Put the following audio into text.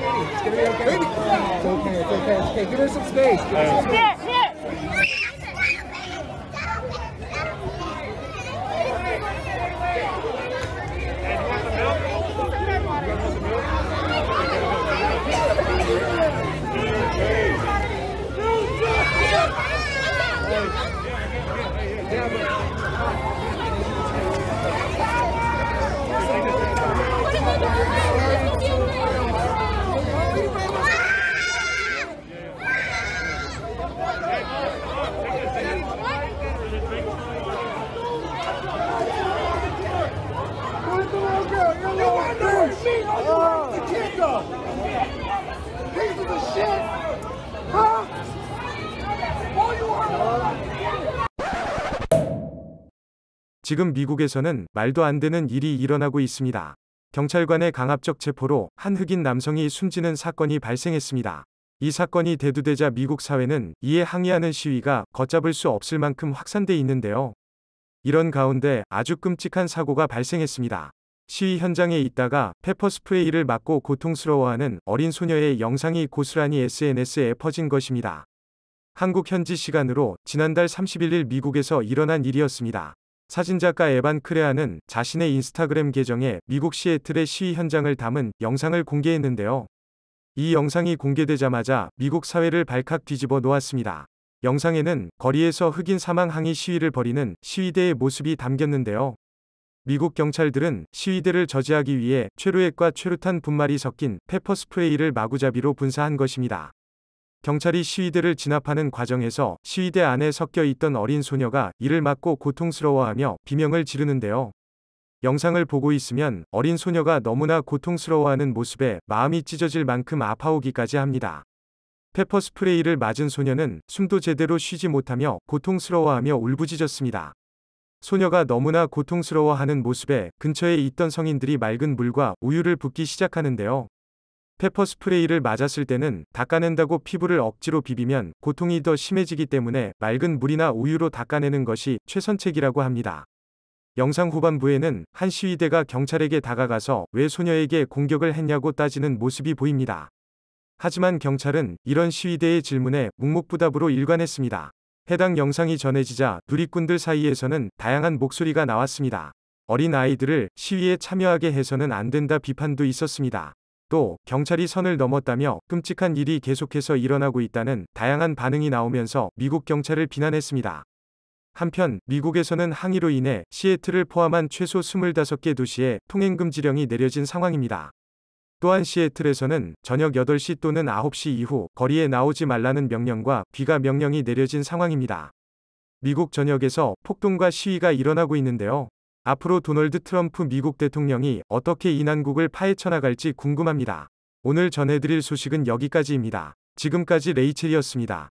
okay. It's gonna be okay. Baby. It's okay. It's okay. It's okay. Give her some space. Give her some space. go. p i e c e of shit. Huh? All you are. 지금 미국에서는 말도 안 되는 일이 일어나고 있습니다. 경찰관의 강압적 체포로 한 흑인 남성이 숨지는 사건이 발생했습니다. 이 사건이 대두되자 미국 사회는 이에 항의하는 시위가 걷잡을 수 없을 만큼 확산돼 있는데요. 이런 가운데 아주 끔찍한 사고가 발생했습니다. 시위 현장에 있다가 페퍼스프레이를 맞고 고통스러워하는 어린 소녀의 영상이 고스란히 SNS에 퍼진 것입니다. 한국 현지 시간으로 지난달 31일 미국에서 일어난 일이었습니다. 사진작가 에반 크레아는 자신의 인스타그램 계정에 미국 시애틀의 시위 현장을 담은 영상을 공개했는데요. 이 영상이 공개되자마자 미국 사회를 발칵 뒤집어 놓았습니다. 영상에는 거리에서 흑인 사망 항의 시위를 벌이는 시위대의 모습이 담겼는데요. 미국 경찰들은 시위대를 저지하기 위해 최루액과 최루탄 분말이 섞인 페퍼스프레이를 마구잡이로 분사한 것입니다. 경찰이 시위대를 진압하는 과정에서 시위대 안에 섞여 있던 어린 소녀가 이를 막고 고통스러워하며 비명을 지르는데요. 영상을 보고 있으면 어린 소녀가 너무나 고통스러워하는 모습에 마음이 찢어질 만큼 아파오기까지 합니다. 페퍼스프레이를 맞은 소녀는 숨도 제대로 쉬지 못하며 고통스러워하며 울부짖었습니다. 소녀가 너무나 고통스러워하는 모습에 근처에 있던 성인들이 맑은 물과 우유를 붓기 시작하는데요. 페퍼 스프레이를 맞았을 때는 닦아낸다고 피부를 억지로 비비면 고통이 더 심해지기 때문에 맑은 물이나 우유로 닦아내는 것이 최선책이라고 합니다. 영상 후반부에는 한 시위대가 경찰에게 다가가서 왜 소녀에게 공격을 했냐고 따지는 모습이 보입니다. 하지만 경찰은 이런 시위대의 질문에 묵묵부답으로 일관했습니다. 해당 영상이 전해지자 누리꾼들 사이에서는 다양한 목소리가 나왔습니다. 어린 아이들을 시위에 참여하게 해서는 안 된다 비판도 있었습니다. 또 경찰이 선을 넘었다며 끔찍한 일이 계속해서 일어나고 있다는 다양한 반응이 나오면서 미국 경찰을 비난했습니다. 한편 미국에서는 항의로 인해 시애틀을 포함한 최소 25개 도시에 통행금지령이 내려진 상황입니다. 또한 시애틀에서는 저녁 8시 또는 9시 이후 거리에 나오지 말라는 명령과 비가 명령이 내려진 상황입니다. 미국 전역에서 폭동과 시위가 일어나고 있는데요. 앞으로 도널드 트럼프 미국 대통령이 어떻게 이 난국을 파헤쳐 나갈지 궁금합니다. 오늘 전해드릴 소식은 여기까지입니다. 지금까지 레이첼이었습니다.